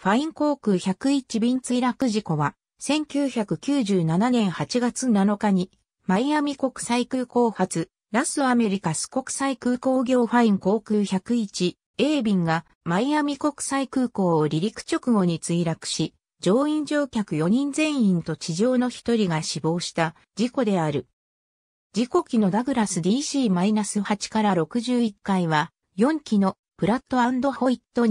ファイン航空101便墜落事故は、1997年8月7日に、マイアミ国際空港発、ラスアメリカス国際空港業ファイン航空101、A 便がマイアミ国際空港を離陸直後に墜落し、乗員乗客4人全員と地上の1人が死亡した事故である。事故機のダグラス DC-8 から61回は、4機のプラットホイット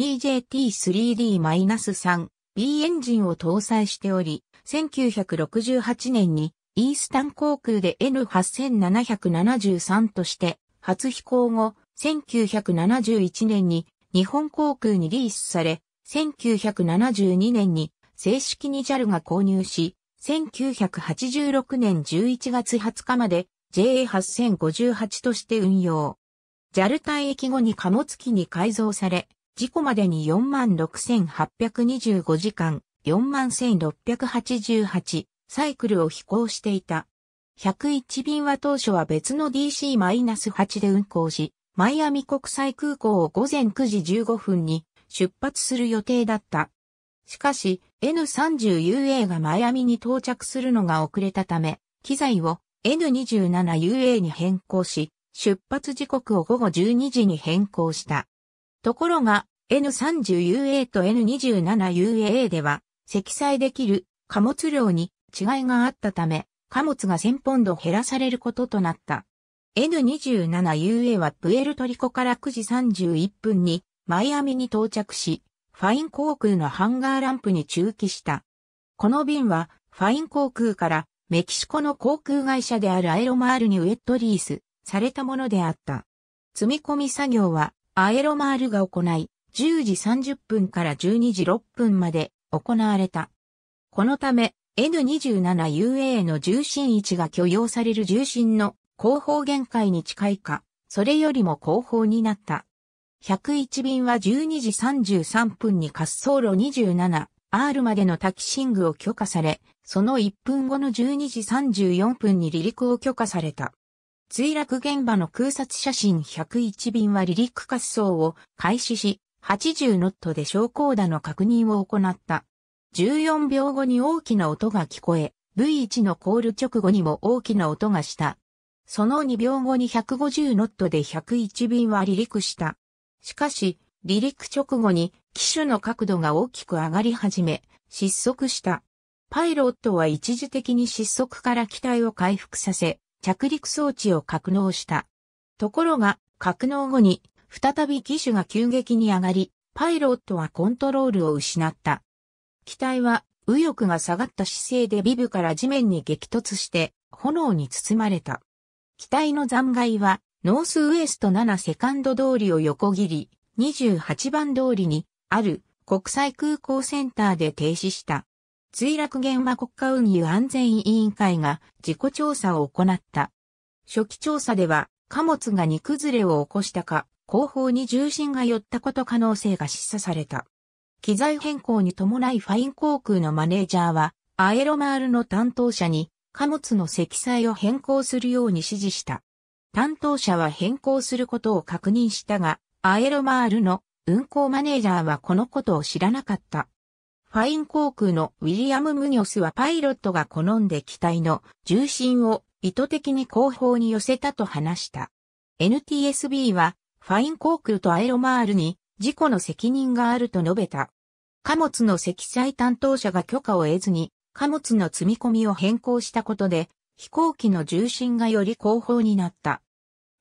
2JT3D-3 B エンジンを搭載しており、1968年にイースタン航空で N8773 として初飛行後、1971年に日本航空にリースされ、1972年に正式に JAL が購入し、1986年11月20日まで JA8058 として運用。ャルタ退役後に貨物機に改造され、事故までに46,825時間、41,688サイクルを飛行していた。101便は当初は別の DC-8 で運行し、マイアミ国際空港を午前9時15分に出発する予定だった。しかし、N30UA がマイアミに到着するのが遅れたため、機材を N27UA に変更し、出発時刻を午後12時に変更した。ところが、N30UA と N27UA では、積載できる貨物量に違いがあったため、貨物が1000ポンド減らされることとなった。N27UA はプエルトリコから9時31分にマイアミに到着し、ファイン航空のハンガーランプに駐機した。この便はファイン航空からメキシコの航空会社であるアエロマールにウェットリース、されたものであった。積み込み作業はアエロマールが行い、10時30分から12時6分まで行われた。このため N27UA の重心位置が許容される重心の後方限界に近いか、それよりも後方になった。101便は12時33分に滑走路 27R までのタキシングを許可され、その1分後の12時34分に離陸を許可された。墜落現場の空撮写真101便は離陸滑走を開始し、80ノットで昇降打の確認を行った。14秒後に大きな音が聞こえ、V1 のコール直後にも大きな音がした。その2秒後に150ノットで101便は離陸した。しかし、離陸直後に機種の角度が大きく上がり始め、失速した。パイロットは一時的に失速から機体を回復させ、着陸装置を格納した。ところが、格納後に、再び機種が急激に上がり、パイロットはコントロールを失った。機体は右翼が下がった姿勢でビブから地面に激突して炎に包まれた。機体の残骸はノースウエスト7セカンド通りを横切り28番通りにある国際空港センターで停止した。墜落現場国家運輸安全委員会が事故調査を行った。初期調査では、貨物が荷崩れを起こしたか、後方に重心が寄ったこと可能性が示唆された。機材変更に伴いファイン航空のマネージャーは、アエロマールの担当者に貨物の積載を変更するように指示した。担当者は変更することを確認したが、アエロマールの運航マネージャーはこのことを知らなかった。ファイン航空のウィリアム・ムニョスはパイロットが好んで機体の重心を意図的に後方に寄せたと話した。NTSB はファイン航空とアエロマールに事故の責任があると述べた。貨物の積載担当者が許可を得ずに貨物の積み込みを変更したことで飛行機の重心がより後方になった。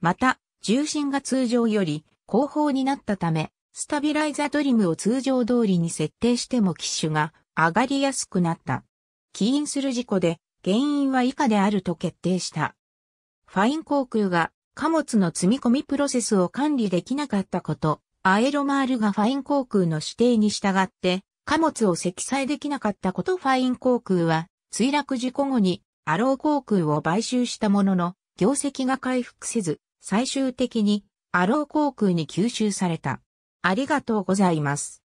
また、重心が通常より後方になったため、スタビライザトリムを通常通りに設定しても機種が上がりやすくなった。起因する事故で原因は以下であると決定した。ファイン航空が貨物の積み込みプロセスを管理できなかったこと、アエロマールがファイン航空の指定に従って貨物を積載できなかったことファイン航空は墜落事故後にアロー航空を買収したものの業績が回復せず最終的にアロー航空に吸収された。ありがとうございます。